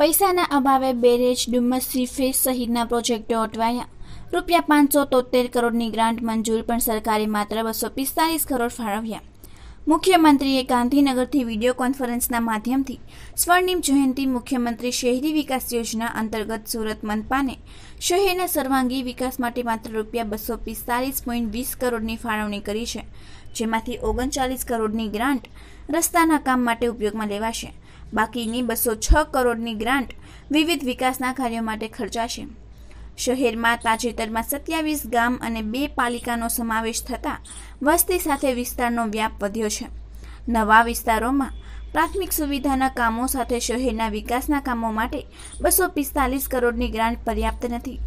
પૈસાના અભાવે barrage ડુમસી face સહિતના પ્રોજેક્ટો અટવાયા રૂપિયા પાંચસો તોતેર કરોડની ગ્રાન્ટ મંજૂર પણ સરકારે માત્ર બસો પિસ્તાલીસ કરોડ ફાળવ્યા મુખ્યમંત્રીએ ગાંધીનગરથી વિડીયો કોન્ફરન્સના માધ્યમથી સ્વર્ણિમ જયંતિ મુખ્યમંત્રી શહેરી વિકાસ યોજના અંતર્ગત સુરત મનપાને શહેરના સર્વાંગી વિકાસ માટે માત્ર રૂપિયા બસો પિસ્તાલીસ પોઈન્ટ વીસ કરોડની ફાળવણી કરી છે જેમાંથી ઓગણચાલીસ કરોડની ગ્રાન્ટ રસ્તાના કામ માટે ઉપયોગમાં લેવાશે બાકીની બસો છ કરોડની ગ્રાન્ટ વિવિધ વિકાસના કાર્યો માટે ખર્ચાશે શહેરમાં તાજેતરમાં સત્યાવીસ ગામ અને બે પાલિકાનો સમાવેશ થતાં વસ્તી સાથે વિસ્તારનો વ્યાપ વધ્યો છે નવા વિસ્તારોમાં પ્રાથમિક સુવિધાના કામો સાથે શહેરના વિકાસના કામો માટે બસો પિસ્તાલીસ કરોડની ગ્રાન્ટ પર્યાપ્ત નથી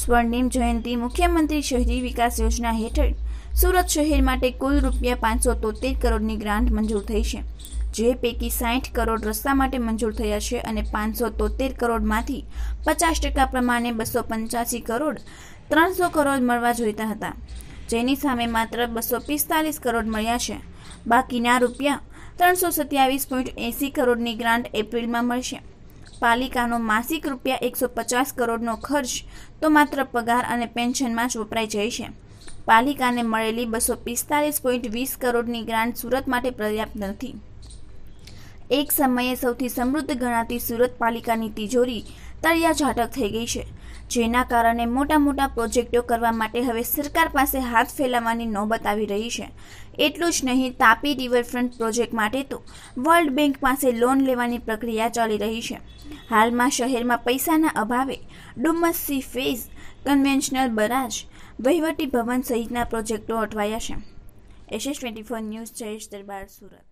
સ્વર્ણિમ જયંતિ મુખ્યમંત્રી શહેરી વિકાસ યોજના હેઠળ સુરત શહેર માટે કુલ રૂપિયા પાંચસો તોતેર કરોડની ગ્રાન્ટ મંજૂર થઈ છે જે પૈકી સાઠ કરોડ રસ્તા માટે મંજૂર થયા છે અને પાંચસો તોતેર કરોડમાંથી પચાસ ટકા પ્રમાણે બસો પંચ્યાસી કરોડ ત્રણસો કરોડ મળવા જોઈતા હતા જેની સામે માત્ર બસો પિસ્તાલીસ કરોડ મળ્યા છે બાકીના રૂપિયા ત્રણસો સત્યાવીસ પોઈન્ટ એંસી કરોડની ગ્રાન્ટ એપ્રિલમાં મળશે પાલિકાનો માસિક રૂપિયા એકસો પચાસ કરોડનો ખર્ચ તો માત્ર પગાર અને પેન્શનમાં જ વપરાઈ જાય છે પાલિકાને મળેલી બસો પિસ્તાલીસ પોઈન્ટ વીસ કરોડની ગ્રાન્ટ સુરત માટે પર્યાપ્ત નથી એક સમયે સૌથી સમૃદ્ધ ગણાતી સુરત પાલિકાની તિજોરી તળિયા ઝાટક થઈ ગઈ છે જેના કારણે મોટા મોટા પ્રોજેક્ટો કરવા માટે હવે સરકાર પાસે હાથ ફેલાવવાની નોબત આવી રહી છે એટલું જ નહીં તાપી રિવરફ્રન્ટ પ્રોજેક્ટ માટે તો વર્લ્ડ બેંક પાસે લોન લેવાની પ્રક્રિયા ચાલી રહી છે હાલમાં શહેરમાં પૈસાના અભાવે Dumas sea face conventional barrage વહીવટી ભવન સહિતના પ્રોજેક્ટો અટવાયા છે SS twenty four news Jayesh Darbar Surat